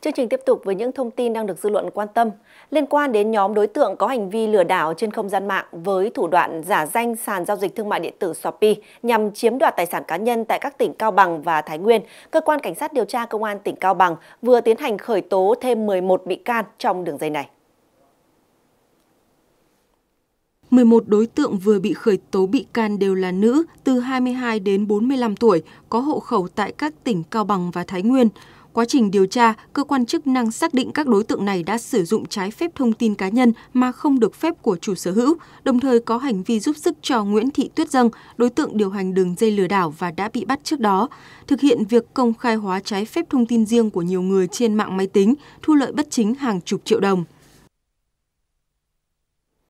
Chương trình tiếp tục với những thông tin đang được dư luận quan tâm liên quan đến nhóm đối tượng có hành vi lừa đảo trên không gian mạng với thủ đoạn giả danh sàn giao dịch thương mại điện tử Shopee nhằm chiếm đoạt tài sản cá nhân tại các tỉnh Cao Bằng và Thái Nguyên. Cơ quan Cảnh sát điều tra Công an tỉnh Cao Bằng vừa tiến hành khởi tố thêm 11 bị can trong đường dây này. 11 đối tượng vừa bị khởi tố bị can đều là nữ từ 22 đến 45 tuổi, có hộ khẩu tại các tỉnh Cao Bằng và Thái Nguyên. Quá trình điều tra, cơ quan chức năng xác định các đối tượng này đã sử dụng trái phép thông tin cá nhân mà không được phép của chủ sở hữu, đồng thời có hành vi giúp sức cho Nguyễn Thị Tuyết Dâng, đối tượng điều hành đường dây lừa đảo và đã bị bắt trước đó, thực hiện việc công khai hóa trái phép thông tin riêng của nhiều người trên mạng máy tính, thu lợi bất chính hàng chục triệu đồng.